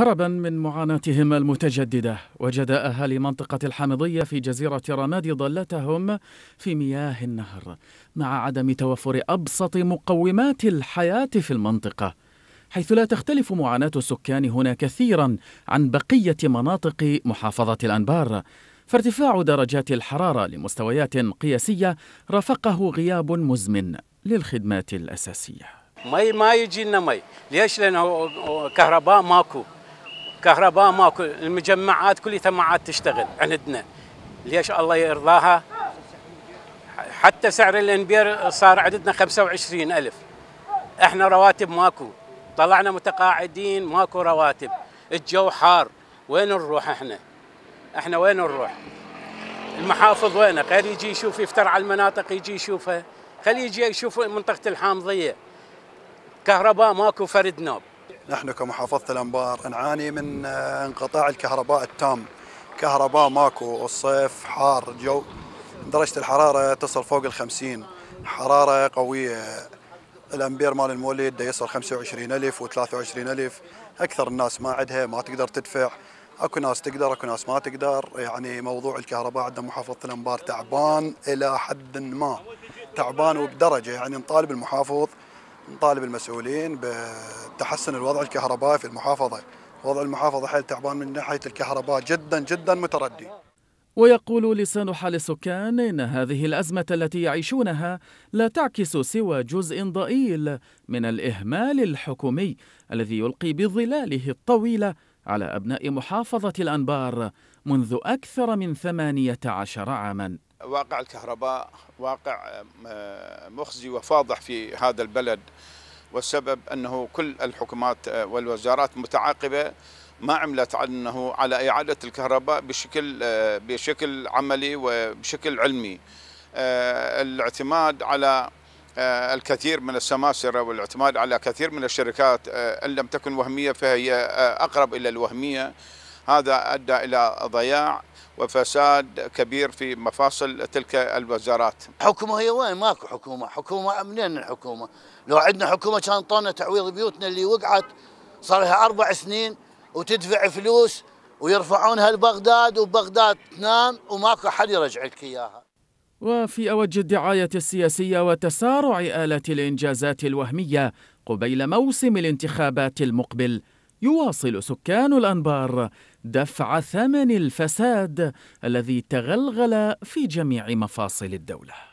هربا من معاناتهم المتجددة وجد أهالي منطقة الحامضية في جزيرة رماد ضلتهم في مياه النهر مع عدم توفر أبسط مقومات الحياة في المنطقة حيث لا تختلف معاناة السكان هنا كثيرا عن بقية مناطق محافظة الأنبار فارتفاع درجات الحرارة لمستويات قياسية رافقه غياب مزمن للخدمات الأساسية مي ما يجي لنا مي ليش لأنه كهرباء ماكو كهرباء ماكو المجمعات كلها ما عاد تشتغل عندنا ليش الله يرضاها حتى سعر الانبير صار عندنا 25 ألف احنا رواتب ماكو طلعنا متقاعدين ماكو رواتب الجو حار وين نروح احنا احنا وين نروح المحافظ وين غير يجي يشوف يفتر على المناطق يجي يشوفها خلي يجي يشوف منطقه الحامضيه كهرباء ماكو فرد نوب نحن كمحافظة الأنبار نعاني من آه، انقطاع الكهرباء التام كهرباء ماكو الصيف حار جو درجة الحرارة تصل فوق الخمسين حرارة قوية الأمبير مال المولد دا يصل وعشرين ألف وعشرين ألف أكثر الناس ما عندها ما تقدر تدفع اكو ناس تقدر اكو ناس ما تقدر يعني موضوع الكهرباء عندنا محافظه الانبار تعبان الى حد ما تعبان وبدرجه يعني نطالب المحافظ نطالب المسؤولين بتحسن الوضع الكهربائي في المحافظة وضع المحافظة حيل تعبان من ناحية الكهرباء جدا جدا متردي ويقول لسان حال السكان إن هذه الأزمة التي يعيشونها لا تعكس سوى جزء ضئيل من الإهمال الحكومي الذي يلقي بظلاله الطويلة على أبناء محافظة الأنبار منذ أكثر من ثمانية عشر عاماً واقع الكهرباء واقع آه، مخزي وفاضح في هذا البلد والسبب أنه كل الحكومات آه، والوزارات متعاقبة ما عملت عنه على إعادة الكهرباء بشكل آه، بشكل عملي وبشكل علمي الاعتماد على الكثير من السماسرة والاعتماد على كثير من الشركات إن لم تكن وهمية فهي أقرب إلى الوهمية هذا أدى إلى ضياع وفساد كبير في مفاصل تلك الوزارات حكومة هي وين ماكو حكومة حكومة منين الحكومة لو عندنا حكومة كان طالنا تعويض بيوتنا اللي وقعت صار لها أربع سنين وتدفع فلوس ويرفعونها لبغداد وبغداد تنام وماكو حد يرجع لك إياها وفي أوج الدعاية السياسية وتسارع آلة الإنجازات الوهمية قبيل موسم الانتخابات المقبل يواصل سكان الأنبار دفع ثمن الفساد الذي تغلغل في جميع مفاصل الدولة